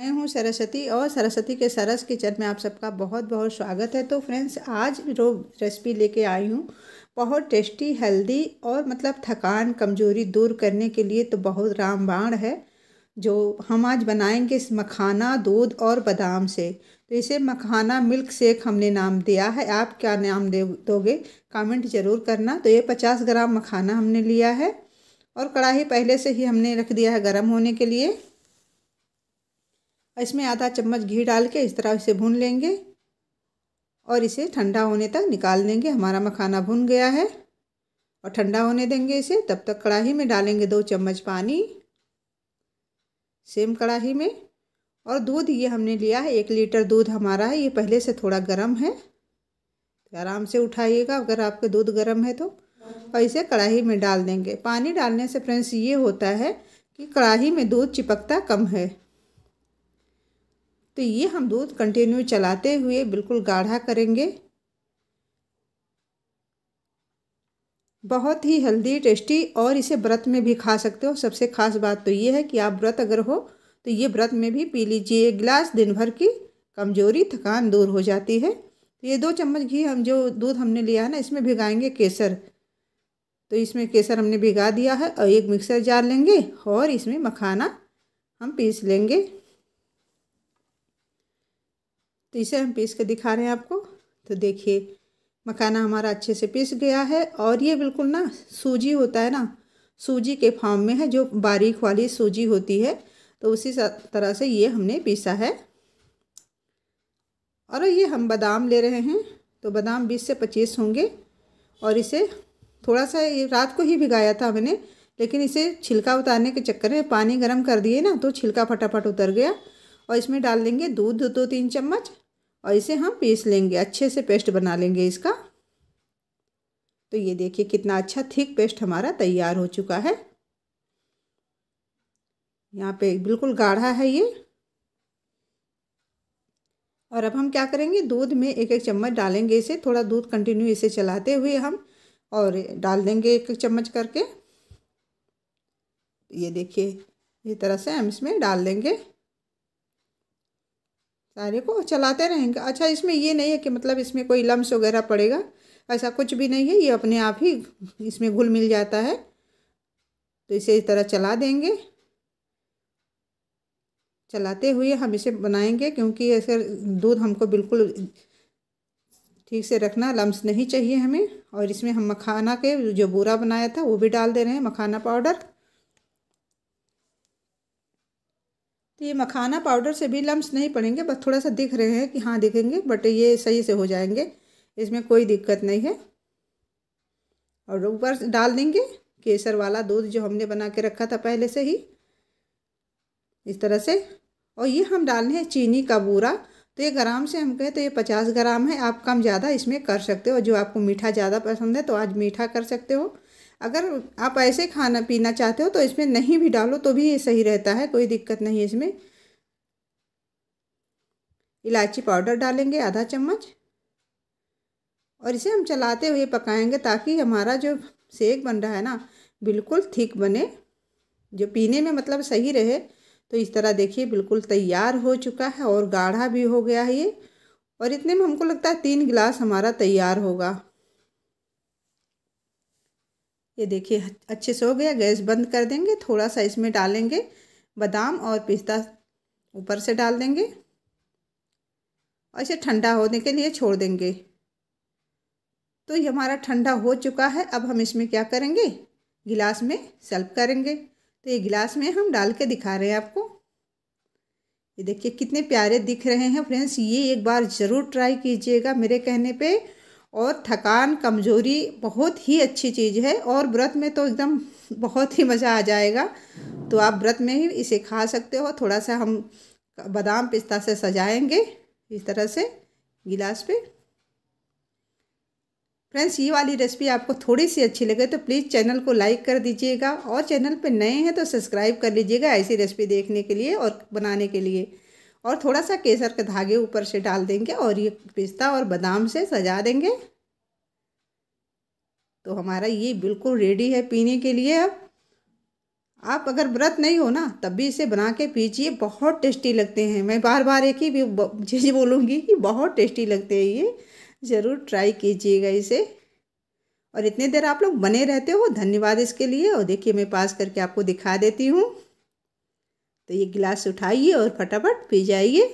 मैं हूं सरस्वती और सरस्वती के सरस किचन में आप सबका बहुत बहुत स्वागत है तो फ्रेंड्स आज जो रेसिपी लेके आई हूं बहुत टेस्टी हेल्दी और मतलब थकान कमजोरी दूर करने के लिए तो बहुत रामबाण है जो हम आज बनाएंगे इस मखाना दूध और बादाम से तो इसे मखाना मिल्क शेक हमने नाम दिया है आप क्या नाम दे दोगे कमेंट ज़रूर करना तो ये पचास ग्राम मखाना हमने लिया है और कढ़ाही पहले से ही हमने रख दिया है गर्म होने के लिए इसमें आधा चम्मच घी डाल के इस तरह इसे भून लेंगे और इसे ठंडा होने तक निकाल देंगे हमारा मखाना भुन गया है और ठंडा होने देंगे इसे तब तक कढ़ाही में डालेंगे दो चम्मच पानी सेम कढ़ाही में और दूध ये हमने लिया है एक लीटर दूध हमारा है ये पहले से थोड़ा गर्म है तो आराम से उठाइएगा अगर आपके दूध गर्म है तो और इसे कढ़ाही में डाल देंगे पानी डालने से फ्रेंड्स ये होता है कि कढ़ाही में दूध चिपकता कम है तो ये हम दूध कंटिन्यू चलाते हुए बिल्कुल गाढ़ा करेंगे बहुत ही हेल्दी टेस्टी और इसे व्रत में भी खा सकते हो सबसे खास बात तो ये है कि आप व्रत अगर हो तो ये व्रत में भी पी लीजिए एक गिलास दिन भर की कमजोरी थकान दूर हो जाती है तो ये दो चम्मच घी हम जो दूध हमने लिया है ना इसमें भिगाएंगे केसर तो इसमें केसर हमने भिगा दिया है और एक मिक्सर जार लेंगे और इसमें मखाना हम पीस लेंगे तो इसे हम पीस के दिखा रहे हैं आपको तो देखिए मखाना हमारा अच्छे से पीस गया है और ये बिल्कुल ना सूजी होता है ना सूजी के फॉर्म में है जो बारीक वाली सूजी होती है तो उसी तरह से ये हमने पीसा है और ये हम बादाम ले रहे हैं तो बादाम बीस से पच्चीस होंगे और इसे थोड़ा सा ये रात को ही भिगाया था हमने लेकिन इसे छिलका उतारने के चक्कर में पानी गर्म कर दिए ना तो छिलका फटाफट उतर गया और इसमें डाल देंगे दूध दो तीन चम्मच और इसे हम पीस लेंगे अच्छे से पेस्ट बना लेंगे इसका तो ये देखिए कितना अच्छा थिक पेस्ट हमारा तैयार हो चुका है यहाँ पे बिल्कुल गाढ़ा है ये और अब हम क्या करेंगे दूध में एक एक चम्मच डालेंगे इसे थोड़ा दूध कंटिन्यू इसे चलाते हुए हम और डाल देंगे एक एक चम्मच करके ये देखिए इस तरह से हम इसमें डाल देंगे सारे को चलाते रहेंगे अच्छा इसमें ये नहीं है कि मतलब इसमें कोई लम्स वगैरह पड़ेगा ऐसा कुछ भी नहीं है ये अपने आप ही इसमें घुल मिल जाता है तो इसे इस तरह चला देंगे चलाते हुए हम इसे बनाएंगे क्योंकि ऐसे दूध हमको बिल्कुल ठीक से रखना लम्स नहीं चाहिए हमें और इसमें हम मखाना के जो बूरा बनाया था वो भी डाल दे रहे हैं मखाना पाउडर तो ये मखाना पाउडर से भी लम्स नहीं पड़ेंगे बस थोड़ा सा दिख रहे हैं कि हाँ दिखेंगे बट ये सही से हो जाएंगे इसमें कोई दिक्कत नहीं है और ऊपर डाल देंगे केसर वाला दूध जो हमने बना के रखा था पहले से ही इस तरह से और ये हम डालने हैं चीनी का बूरा तो ये ग्राम से हम कहें तो ये पचास ग्राम है आप कम ज़्यादा इसमें कर सकते हो जो आपको मीठा ज़्यादा पसंद है तो आज मीठा कर सकते हो अगर आप ऐसे खाना पीना चाहते हो तो इसमें नहीं भी डालो तो भी ये सही रहता है कोई दिक्कत नहीं है इसमें इलायची पाउडर डालेंगे आधा चम्मच और इसे हम चलाते हुए पकाएंगे ताकि हमारा जो सेक बन रहा है ना बिल्कुल थिक बने जो पीने में मतलब सही रहे तो इस तरह देखिए बिल्कुल तैयार हो चुका है और गाढ़ा भी हो गया है ये और इतने में हमको लगता है तीन गिलास हमारा तैयार होगा ये देखिए अच्छे से हो गया गैस बंद कर देंगे थोड़ा सा इसमें डालेंगे बादाम और पिस्ता ऊपर से डाल देंगे और इसे ठंडा होने के लिए छोड़ देंगे तो ये हमारा ठंडा हो चुका है अब हम इसमें क्या करेंगे गिलास में सर्व करेंगे तो ये गिलास में हम डाल के दिखा रहे हैं आपको ये देखिए कितने प्यारे दिख रहे हैं फ्रेंड्स ये एक बार ज़रूर ट्राई कीजिएगा मेरे कहने पे और थकान कमज़ोरी बहुत ही अच्छी चीज़ है और व्रत में तो एकदम बहुत ही मज़ा आ जाएगा तो आप व्रत में ही इसे खा सकते हो थोड़ा सा हम बादाम पिस्ता से सजाएंगे इस तरह से गिलास पे फ्रेंड्स ये वाली रेसिपी आपको थोड़ी सी अच्छी लगे तो प्लीज़ चैनल को लाइक कर दीजिएगा और चैनल पे नए हैं तो सब्सक्राइब कर लीजिएगा ऐसी रेसिपी देखने के लिए और बनाने के लिए और थोड़ा सा केसर के धागे ऊपर से डाल देंगे और ये पिस्ता और बादाम से सजा देंगे तो हमारा ये बिल्कुल रेडी है पीने के लिए अब आप अगर व्रत नहीं हो ना तब भी इसे बना के पीजिए बहुत टेस्टी लगते हैं मैं बार बार एक ही चीज़ बोलूँगी कि बहुत टेस्टी लगते हैं ये ज़रूर ट्राई कीजिएगा इसे और इतने देर आप लोग बने रहते हो धन्यवाद इसके लिए और देखिए मैं पास करके आपको दिखा देती हूँ तो ये गिलास उठाइए और फटाफट पी जाइए